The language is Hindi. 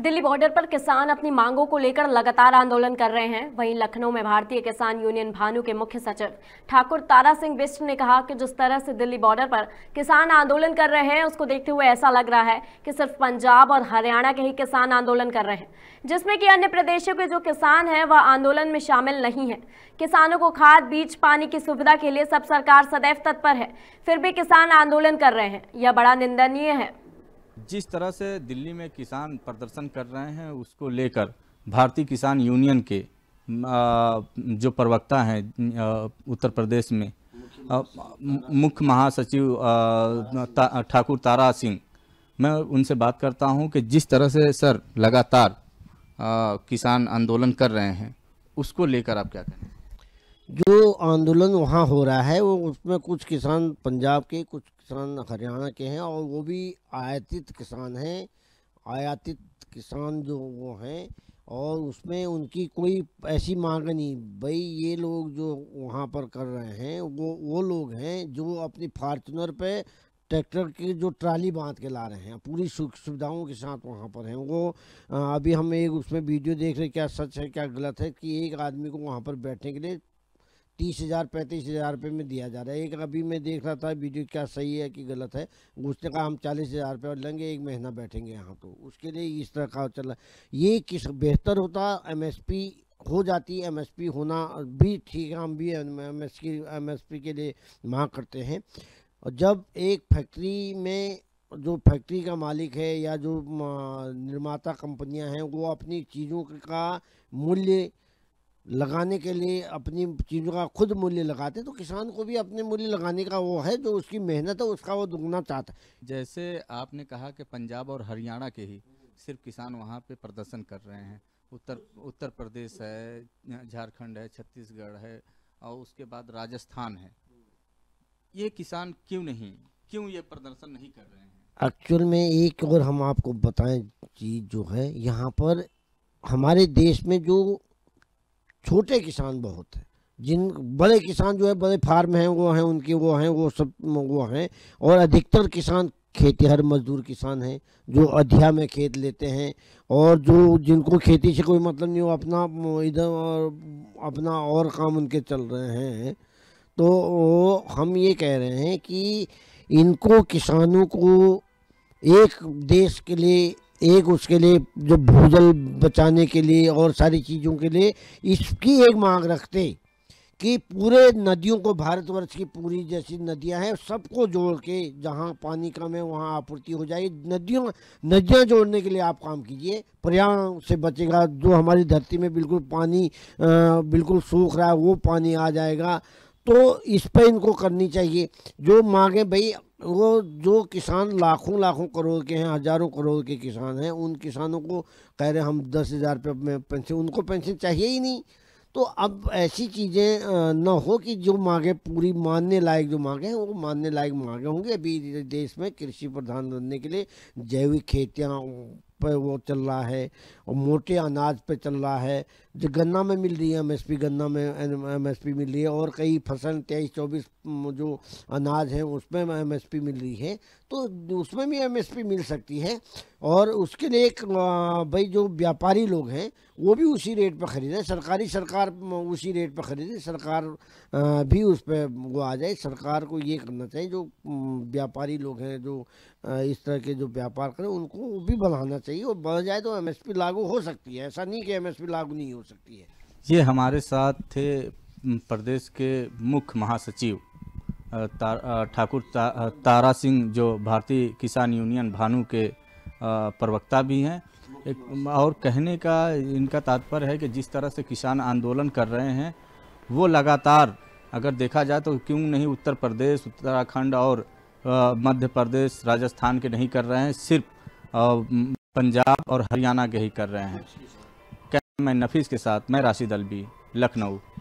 दिल्ली बॉर्डर पर किसान अपनी मांगों को लेकर लगातार आंदोलन कर रहे हैं वहीं लखनऊ में भारतीय किसान यूनियन भानु के मुख्य सचिव ठाकुर तारा सिंह बिस्ट ने कहा कि जिस तरह से दिल्ली बॉर्डर पर किसान आंदोलन कर रहे हैं उसको देखते हुए ऐसा लग रहा है कि सिर्फ पंजाब और हरियाणा के ही किसान आंदोलन कर रहे हैं जिसमें कि अन्य प्रदेशों के जो किसान हैं वह आंदोलन में शामिल नहीं है किसानों को खाद बीज पानी की सुविधा के लिए सब सरकार सदैव तत्पर है फिर भी किसान आंदोलन कर रहे हैं यह बड़ा निंदनीय है जिस तरह से दिल्ली में किसान प्रदर्शन कर रहे हैं उसको लेकर भारतीय किसान यूनियन के जो प्रवक्ता हैं उत्तर प्रदेश में मुख्य महासचिव ठाकुर तारा सिंह मैं उनसे बात करता हूं कि जिस तरह से सर लगातार किसान आंदोलन कर रहे हैं उसको लेकर आप क्या कहें जो आंदोलन वहाँ हो रहा है वो उसमें कुछ किसान पंजाब के कुछ किसान हरियाणा के हैं और वो भी आयातित किसान हैं आयातित किसान जो वो हैं और उसमें उनकी कोई ऐसी मांग नहीं भाई ये लोग जो वहाँ पर कर रहे हैं वो वो लोग हैं जो अपनी फार्चुनर पे ट्रैक्टर की जो ट्राली बांध के ला रहे हैं पूरी सुख सुविधाओं के साथ वहाँ पर हैं वो अभी हम एक उसमें वीडियो देख रहे हैं क्या सच है क्या गलत है कि एक आदमी को वहाँ पर बैठने के लिए तीस हज़ार पैंतीस हज़ार रुपये में दिया जा रहा है एक अभी मैं देख रहा था वीडियो क्या सही है कि गलत है उसने कहा हम चालीस हज़ार रुपये और लेंगे एक महीना बैठेंगे यहाँ तो उसके लिए इस तरह का चल रहा है ये किस बेहतर होता एम एस पी हो जाती है पी होना भी ठीक है हम भी एम एस की एम एस पी के लिए मांग करते हैं और जब एक फैक्ट्री में जो फैक्ट्री का मालिक है या जो निर्माता कंपनियां हैं वो अपनी चीज़ों का मूल्य लगाने के लिए अपनी चीज़ों का खुद मूल्य लगाते हैं तो किसान को भी अपने मूल्य लगाने का वो है जो उसकी मेहनत है उसका वो दुगना चाहता है जैसे आपने कहा कि पंजाब और हरियाणा के ही सिर्फ किसान वहाँ पे प्रदर्शन कर रहे हैं उत्तर उत्तर प्रदेश है झारखंड है छत्तीसगढ़ है और उसके बाद राजस्थान है ये किसान क्यों नहीं क्यों ये प्रदर्शन नहीं कर रहे हैं एक्चुअल में एक और हम आपको बताएं चीज़ जो है यहाँ पर हमारे देश में जो छोटे किसान बहुत हैं जिन बड़े किसान जो है बड़े फार्म हैं वो हैं उनके वो हैं वो सब वो हैं और अधिकतर किसान खेतीहर मजदूर किसान हैं जो अध्या में खेत लेते हैं और जो जिनको खेती से कोई मतलब नहीं वो अपना इधर और अपना और काम उनके चल रहे हैं तो हम ये कह रहे हैं कि इनको किसानों को एक देश के लिए एक उसके लिए जो भूजल बचाने के लिए और सारी चीज़ों के लिए इसकी एक मांग रखते कि पूरे नदियों को भारतवर्ष की पूरी जैसी नदियां हैं सबको जोड़ के जहां पानी कम है वहां आपूर्ति हो जाए नदियों नदियां जोड़ने के लिए आप काम कीजिए पर्यावरण से बचेगा जो हमारी धरती में बिल्कुल पानी आ, बिल्कुल सूख रहा है वो पानी आ जाएगा तो इस पर इनको करनी चाहिए जो मांगे भाई वो जो किसान लाखों लाखों करोड़ के हैं हज़ारों करोड़ के किसान हैं उन किसानों को कह रहे हम दस हज़ार रुपये में पेंशन उनको पेंशन चाहिए ही नहीं तो अब ऐसी चीज़ें न हो कि जो मांगे पूरी मानने लायक जो मांगे हैं वो मानने लायक मांगे होंगे अभी देश में कृषि प्रधान बनने के लिए जैविक खेतियाँ पर वो चल रहा है और मोटे अनाज पे चल रहा है जो गन्ना में मिल रही है एमएसपी गन्ना में एमएसपी मिल रही है और कई फसल तेईस चौबीस जो अनाज है उसमें एमएसपी मिल रही है तो उसमें भी एमएसपी मिल सकती है और उसके लिए एक भाई जो व्यापारी लोग हैं वो भी उसी रेट पर ख़रीदें सरकारी सरकार उसी रेट पर ख़रीदे सरकार भी उस पर वो आ जाए सरकार को ये करना चाहिए जो व्यापारी लोग हैं जो इस तरह के जो व्यापार करें उनको भी बढ़ाना चाहिए और बढ़ जाए तो एमएसपी लागू हो सकती है ऐसा नहीं कि एमएसपी लागू नहीं हो सकती है ये हमारे साथ थे प्रदेश के मुख्य महासचिव ठाकुर ता, ता, तारा सिंह जो भारतीय किसान यूनियन भानु के प्रवक्ता भी हैं एक और कहने का इनका तात्पर्य है कि जिस तरह से किसान आंदोलन कर रहे हैं वो लगातार अगर देखा जाए तो क्यों नहीं उत्तर प्रदेश उत्तराखंड और मध्य प्रदेश राजस्थान के नहीं कर रहे हैं सिर्फ पंजाब और हरियाणा के ही कर रहे हैं कैमरा मैं नफीस के साथ मैं राशिद अलबी लखनऊ